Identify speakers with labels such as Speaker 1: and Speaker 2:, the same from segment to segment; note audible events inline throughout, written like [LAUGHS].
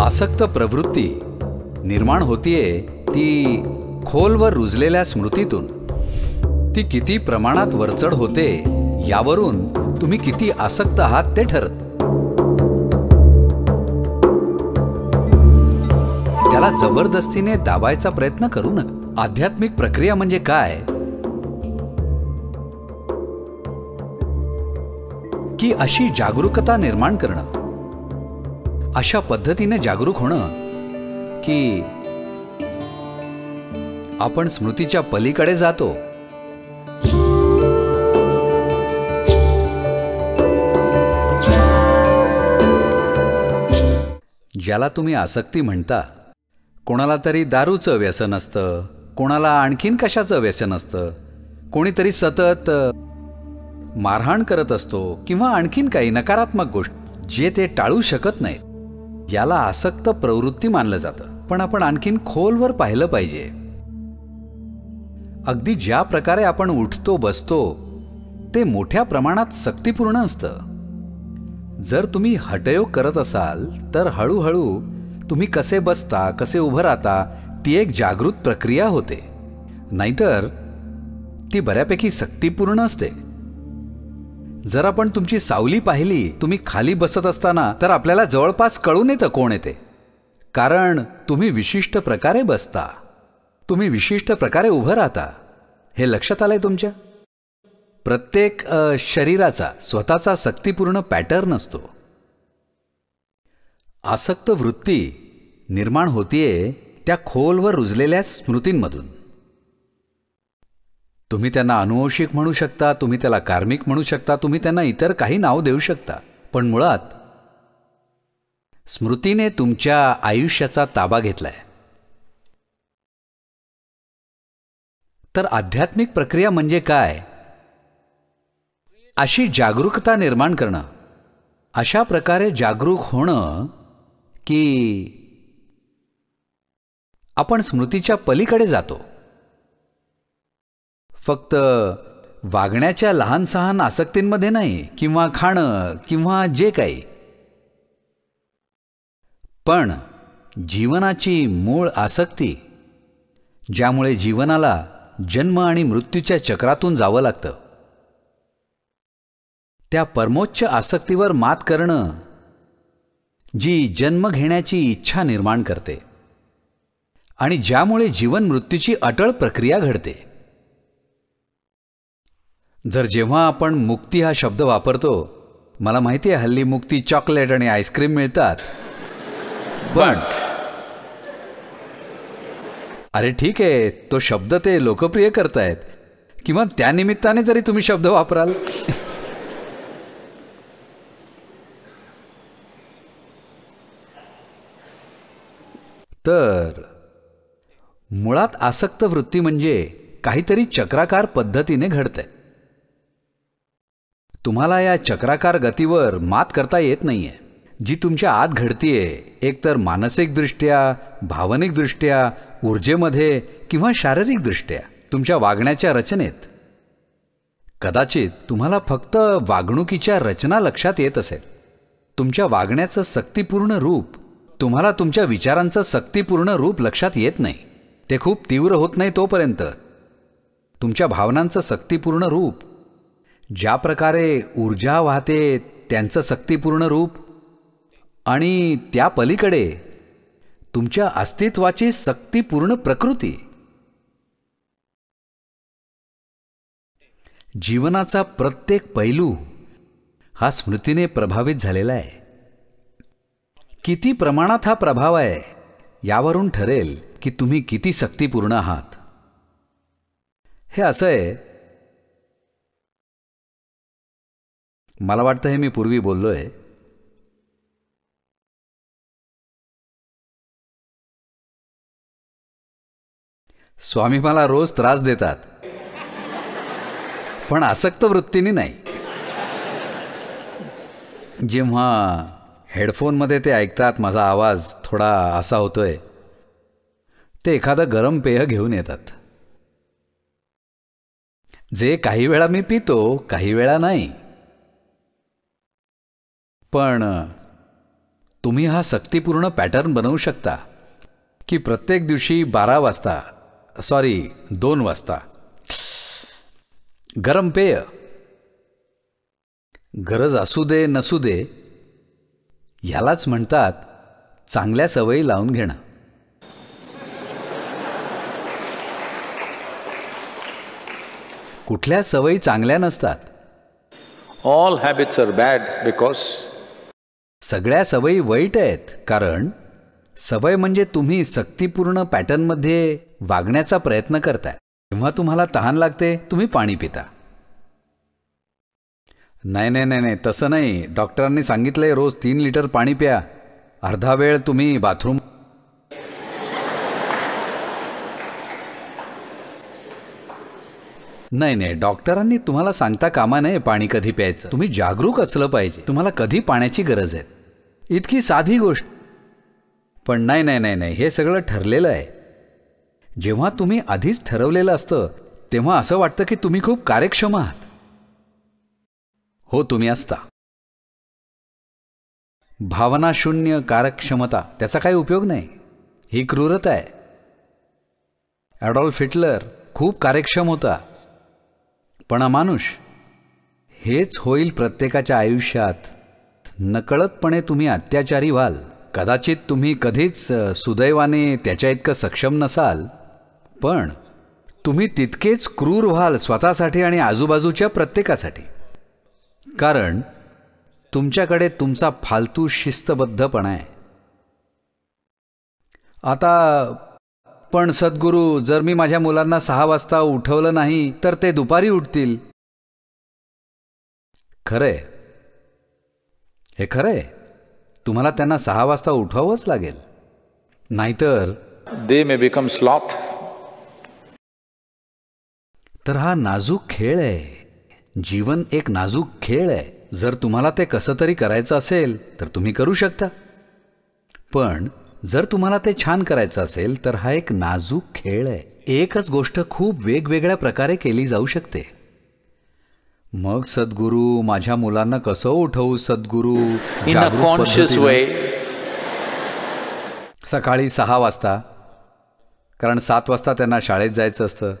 Speaker 1: आसक्त प्रवृत्ती निर्माण होतीये ती खोलवर रुजलेल्या स्मृतीतून ती किती प्रमाणात वरचढ होते यावरून तुम्ही किती आसक्त आहात ते ठरत त्याला जबरदस्तीने दाबायचा प्रयत्न करू नका आध्यात्मिक प्रक्रिया म्हणजे काय की अशी जागरूकता निर्माण करणं अशा पद्धतीने जागरूक होणं की आपण स्मृतीच्या पलीकडे जातो ज्याला तुम्ही आसक्ती म्हणता कोणाला तरी दारूचं व्यसन असतं कोणाला आणखीन कशाचं व्यसन असतं कोणीतरी सतत मारहाण करत असतो किंवा आणखीन काही नकारात्मक गोष्ट जे ते टाळू शकत नाहीत याला आसक्त प्रवृत्ती मानलं जातं पण आपण आणखीन खोलवर पाहिलं पाहिजे अगदी ज्या प्रकारे आपण उठतो बसतो ते मोठ्या प्रमाणात सक्तीपूर्ण असतं जर तुम्ही हटयोग करत असाल तर हळूहळू तुम्ही कसे बसता कसे उभं राहता ती एक जागृत प्रक्रिया होते नाहीतर ती बऱ्यापैकी सक्तीपूर्ण असते जर आपण तुमची सावली पाहिली तुम्ही खाली बसत असताना तर आपल्याला जवळपास कळून येतं कोण येते कारण तुम्ही विशिष्ट प्रकारे बसता तुम्ही विशिष्ट प्रकारे उभं राहता हे लक्षात आलंय तुमच्या प्रत्येक शरीराचा स्वतःचा सक्तीपूर्ण पॅटर्न असतो आसक्त वृत्ती निर्माण होतीये त्या खोलवर रुजलेल्या स्मृतींमधून तुम्ही त्यांना अनुवंशिक म्हणू शकता तुम्ही त्याला कार्मिक म्हणू शकता तुम्ही त्यांना इतर काही नाव देऊ शकता पण मुळात स्मृतीने तुमच्या आयुष्याचा ताबा घेतलाय तर आध्यात्मिक प्रक्रिया म्हणजे काय अशी जागरूकता निर्माण करणं अशा प्रकारे जागरूक होणं की आपण स्मृतीच्या पलीकडे जातो फक्त वागण्याच्या लहान सहान आसक्तींमध्ये नाही किंवा खाणं किंवा जे काही पण जीवनाची मूळ आसक्ती ज्यामुळे जीवनाला जन्म आणि मृत्यूच्या चक्रातून जावं लागतं त्या परमोच्च आसक्तीवर मात करणं जी जन्म घेण्याची इच्छा निर्माण करते आणि ज्यामुळे जीवन मृत्यूची अटळ प्रक्रिया घडते जर जेव्हा आपण मुक्ती हा शब्द वापरतो मला माहिती आहे हल्ली मुक्ती चॉकलेट आणि आईस्क्रीम मिळतात पण अरे ठीक आहे तो शब्द ते लोकप्रिय करतायत किंवा त्यानिमित्ताने जरी तुम्ही शब्द वापराल तर मुळात आसक्त वृत्ती म्हणजे काहीतरी चक्राकार पद्धतीने घडतंय तुम्हाला या चक्राकार गतीवर मात करता येत नाहीये जी तुमच्या आत घडतीये एकतर मानसिकदृष्ट्या भावनिकदृष्ट्या ऊर्जेमध्ये किंवा शारीरिकदृष्ट्या तुमच्या वागण्याच्या रचनेत कदाचित तुम्हाला फक्त वागणुकीच्या रचना लक्षात येत असेल तुमच्या वागण्याचं सक्तीपूर्ण रूप तुम्हाला तुमच्या विचारांचं सक्तीपूर्ण रूप लक्षात येत नाही ते खूप तीव्र होत नाही तोपर्यंत तुमच्या भावनांचं सक्तीपूर्ण रूप ज्या प्रकारे ऊर्जा वाहते त्यांचं सक्तीपूर्ण रूप आणि त्या पलीकडे तुमच्या अस्तित्वाची सक्तीपूर्ण प्रकृती जीवनाचा प्रत्येक पैलू हा स्मृतीने प्रभावित झालेला आहे किती प्रमाणात हा प्रभाव आहे यावरून ठरेल की तुम्ही किती सक्तीपूर्ण आहात हे असं आहे मला वाटतं हे मी पूर्वी बोललो आहे स्वामी मला रोज त्रास देतात पण आसक्त वृत्तीने नाही जेव्हा हेडफोनमध्ये ते ऐकतात माझा आवाज थोडा असा होतोय ते एखादं गरम पेय घेऊन येतात जे काही वेळा मी पितो काही वेळा नाही पण तुम्ही हा सक्तीपूर्ण पॅटर्न बनवू शकता की प्रत्येक दिवशी बारा वाजता सॉरी दोन वाजता गरम पेय गरज असू दे नसू दे यालाच म्हणतात चांगल्या सवयी लावून घेणं कुठल्या सवयी चांगल्या नसतात all habits are bad because सगळ्या सवयी वाईट आहेत कारण सवय म्हणजे तुम्ही सक्तीपूर्ण पॅटर्नमध्ये वागण्याचा प्रयत्न करताय तेव्हा तुम्हाला तहान लागते तुम्ही पाणी पिता नाही नाही नाही नाही तसं नाही डॉक्टरांनी सांगितलंय रोज तीन लिटर पाणी प्या अर्धा वेळ तुम्ही बाथरूम नाही नाही डॉक्टरांनी तुम्हाला सांगता कामा नये पाणी कधी प्यायचं तुम्ही जागरूक असलं पाहिजे तुम्हाला कधी पाण्याची गरज आहे इतकी साधी गोष्ट पण नाही नाही नाही नाही हे सगळं ठरलेलं आहे जेव्हा तुम्ही आधीच ठरवलेलं असतं तेव्हा असं वाटतं की तुम्ही खूप कार्यक्षम आहात हो तुम्ही असता भावना शून्य कार्यक्षमता त्याचा काही उपयोग नाही ही क्रूरता आहे ॲडॉल्फ हिटलर खूप कार्यक्षम होता पण अमानुष हेच होईल प्रत्येकाच्या आयुष्यात नकळतपणे तुम्ही अत्याचारी व्हाल कदाचित तुम्ही कधीच सुदैवाने त्याच्या इतकं सक्षम नसाल पण तुम्ही तितकेच क्रूर व्हाल स्वतःसाठी आणि आजूबाजूच्या प्रत्येकासाठी कारण तुमच्याकडे तुमचा फालतू शिस्तबद्धपणा आहे आता पण सद्गुरू जर मी माझ्या मुलांना सहा वाजता उठवलं नाही तर ते दुपारी उठतील खरंय हे खरंय तुम्हाला त्यांना सहा वाजता उठवावंच लागेल नाहीतर दे मे बिकम स्लॉथ तर हा नाजूक खेळ आहे जीवन एक नाजूक खेळ आहे जर तुम्हाला ते कसं तरी करायचं असेल तर तुम्ही करू शकता पण जर तुम्हाला ते छान करायचं असेल तर हा एक नाजूक खेळ आहे एकच गोष्ट खूप वेगवेगळ्या प्रकारे केली जाऊ शकते मग सद्गुरू माझ्या मुलांना कसं उठवू सद्गुरू कॉन्शियस वे सकाळी सहा वाजता कारण सात वाजता त्यांना शाळेत जायचं असतं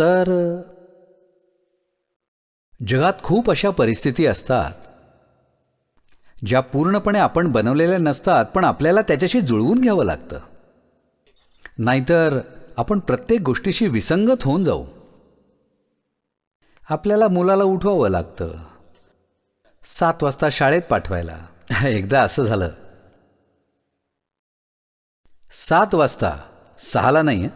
Speaker 1: तर जगात खूप अशा परिस्थिती असतात ज्या पूर्णपणे आपण बनवलेल्या नसतात पण आपल्याला त्याच्याशी जुळवून घ्यावं लागतं नाहीतर आपण प्रत्येक गोष्टीशी विसंगत होऊन जाऊ आपल्याला मुलाला उठवावं लागतं सात वाजता शाळेत पाठवायला [LAUGHS] एकदा असं झालं सात वाजता सहाला नाही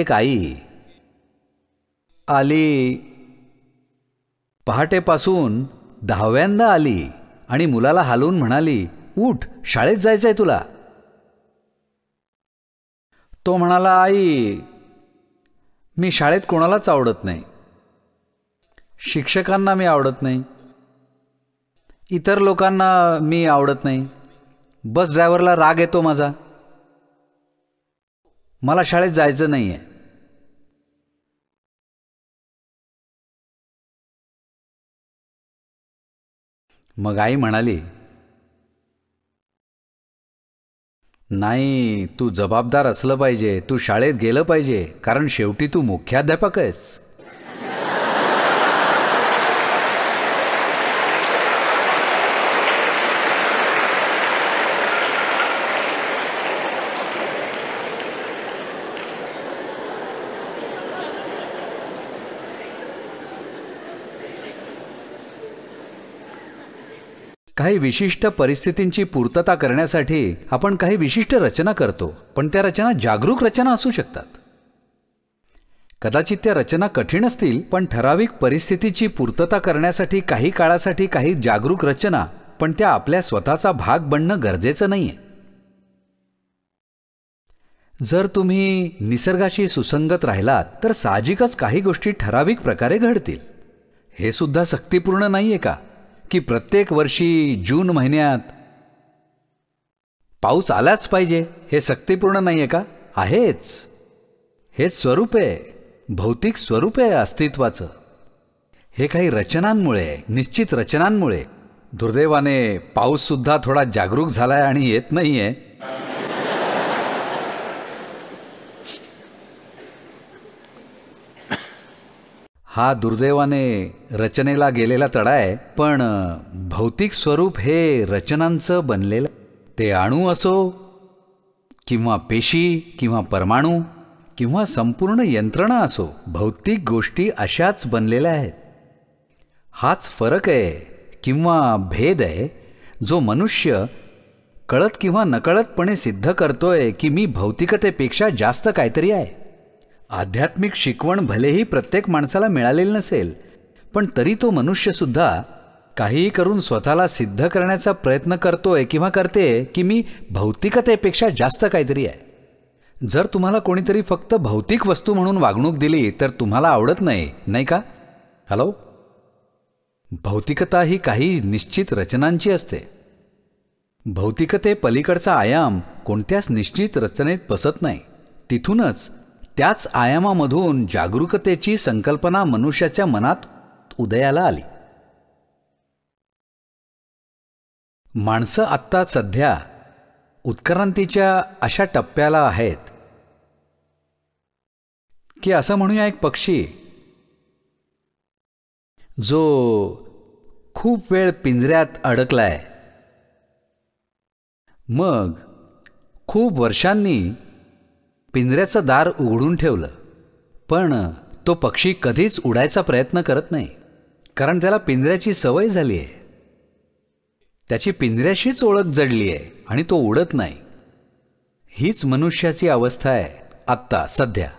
Speaker 1: एक आई आली पहाटेपासून दहाव्यांदा आली आणि मुलाला हालवून म्हणाली उठ शाळेत जायचंय तुला तो म्हणाला आई मी शाळेत कोणालाच आवडत नाही शिक्षकांना मी आवडत नाही इतर लोकांना मी आवडत नाही बस ड्रायव्हरला राग येतो माझा मला शाळेत जायचं नाही आहे मग आई म्हणाली नाही तू जबाबदार असलं पाहिजे तू शाळेत गेलं पाहिजे कारण शेवटी तू मुख्याध्यापक आहेस काही विशिष्ट परिस्थितींची पूर्तता करण्यासाठी आपण काही विशिष्ट रचना करतो पण त्या रचना जागरूक रचना असू शकतात कदाचित त्या रचना कठीण असतील पण ठराविक परिस्थितीची पूर्तता करण्यासाठी काही काळासाठी काही जागरूक रचना पण त्या आपल्या स्वतःचा भाग बनणं गरजेचं नाही आहे जर तुम्ही निसर्गाशी सुसंगत राहिलात तर साहजिकच काही गोष्टी ठराविक प्रकारे घडतील हे सुद्धा सक्तीपूर्ण नाही आहे का की प्रत्येक वर्षी जून महिन्यात पाऊस आलाच पाहिजे हे सक्तीपूर्ण नाही आहे का आहेच हेच स्वरूप आहे भौतिक स्वरूप आहे अस्तित्वाचं हे काही रचनांमुळे निश्चित रचनांमुळे दुर्दैवाने पाऊससुद्धा थोडा जागरूक झालाय आणि येत नाही हा दुर्दैवाने रचनेला गेलेला तडा आहे पण भौतिक स्वरूप हे रचनांचं बनलेलं ते अणू असो किंवा पेशी किंवा परमाणू किंवा संपूर्ण यंत्रणा असो भौतिक गोष्टी अशाच बनलेल्या आहेत हाच फरक आहे किंवा भेद आहे जो मनुष्य कळत किंवा नकळतपणे सिद्ध करतोय की मी भौतिकतेपेक्षा जास्त काहीतरी आहे आध्यात्मिक शिकवण भलेही प्रत्येक माणसाला मिळालेली नसेल पण तरी तो मनुष्यसुद्धा काहीही करून स्वतःला सिद्ध करण्याचा प्रयत्न करतोय किंवा करते की मी भौतिकतेपेक्षा जास्त काहीतरी आहे जर तुम्हाला कोणीतरी फक्त भौतिक वस्तू म्हणून वागणूक दिली तर तुम्हाला आवडत नाही नाही का हॅलो भौतिकता ही काही निश्चित रचनांची असते भौतिकते पलीकडचा आयाम कोणत्याच निश्चित रचनेत बसत नाही तिथूनच त्याच आयामामधून जागरूकतेची संकल्पना मनुष्याच्या मनात उदयाला आली माणसं आत्ता सध्या उत्क्रांतीच्या अशा टप्प्याला आहेत की असं म्हणूया एक पक्षी जो खूप वेळ पिंजऱ्यात अडकलाय मग खूप वर्षांनी पिंजऱ्याचं दार उघडून ठेवलं पण तो पक्षी कधीच उडायचा प्रयत्न करत नाही कारण त्याला पिंजऱ्याची सवय झाली आहे त्याची पिंजऱ्याशीच ओळख जडली आहे आणि तो उडत नाही हीच मनुष्याची अवस्था आहे आत्ता सध्या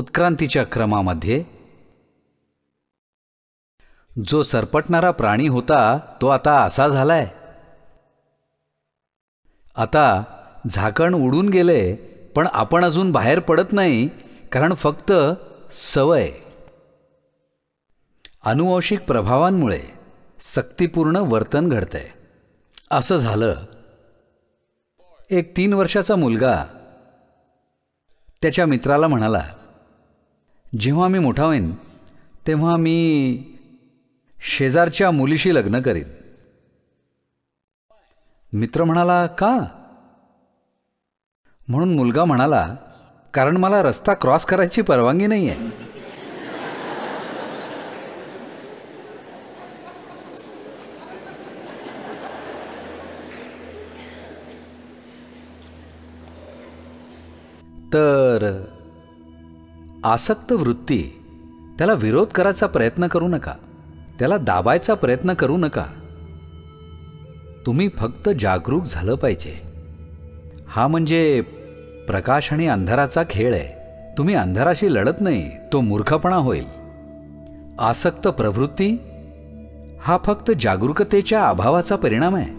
Speaker 1: उत्क्रांतीच्या क्रमामध्ये जो सरपटणारा प्राणी होता तो आता असा झालाय आता झाकण उडून गेले पण आपण अजून बाहेर पडत नाही कारण फक्त सवय अनुवंशिक प्रभावांमुळे सक्तीपूर्ण वर्तन घडतंय असं झालं एक तीन वर्षाचा मुलगा त्याच्या मित्राला म्हणाला जेव्हा मी मोठा होईन तेव्हा मी शेजारच्या मुलीशी लग्न करीन मित्र म्हणाला का म्हणून मुलगा म्हणाला कारण मला रस्ता क्रॉस करायची परवानगी नाही आहे तर आसक्त वृत्ती त्याला विरोध करायचा प्रयत्न करू नका त्याला दाबायचा प्रयत्न करू नका तुम्ही फक्त जागरूक झालं पाहिजे हा म्हणजे प्रकाश आणि अंधाराचा खेळ आहे तुम्ही अंधाराशी लढत नाही तो मूर्खपणा होईल आसक्त प्रवृत्ती हा फक्त जागरूकतेच्या अभावाचा परिणाम आहे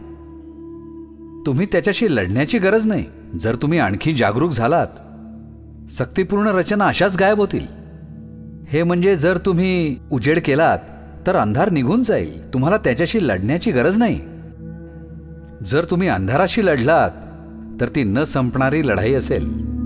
Speaker 1: तुम्ही त्याच्याशी लढण्याची गरज नाही जर तुम्ही आणखी जागरूक झालात सक्तीपूर्ण रचना अशाच गायब होतील हे म्हणजे जर तुम्ही उजेड केलात तर अंधार निघून जाईल तुम्हाला त्याच्याशी लढण्याची गरज नाही जर तुम्ही अंधाराशी लढलात तर ती न संपणारी लढाई असेल